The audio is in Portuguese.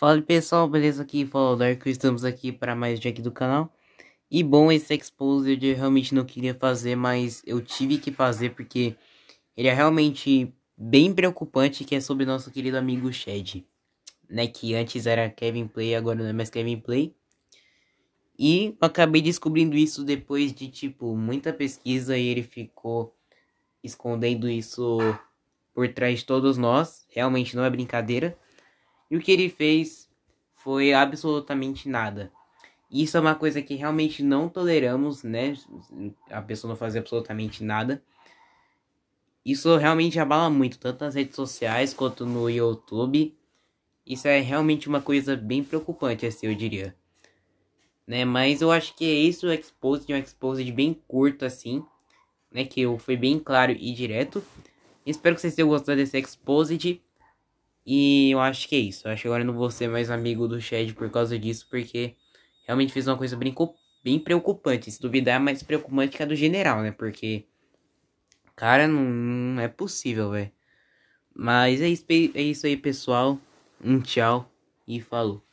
Fala pessoal, beleza? Aqui o Darko, estamos aqui para mais Jack do canal. E bom, esse Exposed eu realmente não queria fazer, mas eu tive que fazer porque ele é realmente bem preocupante, que é sobre nosso querido amigo Shed. Né, que antes era Kevin Play, agora não é mais Kevin Play. E acabei descobrindo isso depois de, tipo, muita pesquisa e ele ficou escondendo isso por trás de todos nós. Realmente não é brincadeira. E o que ele fez foi absolutamente nada. Isso é uma coisa que realmente não toleramos, né? A pessoa não fazer absolutamente nada. Isso realmente abala muito, tanto nas redes sociais quanto no YouTube. Isso é realmente uma coisa bem preocupante, assim eu diria. Né? Mas eu acho que é isso o Exposed, um Exposed bem curto assim, né? Que foi bem claro e direto. Espero que vocês tenham gostado desse Exposed. E eu acho que é isso. Eu acho que agora eu não vou ser mais amigo do Chad por causa disso, porque realmente fez uma coisa bem, bem preocupante. Se duvidar, é mais preocupante que a do general, né? Porque. Cara, não, não é possível, velho. Mas é isso, é isso aí, pessoal. Um tchau e falou.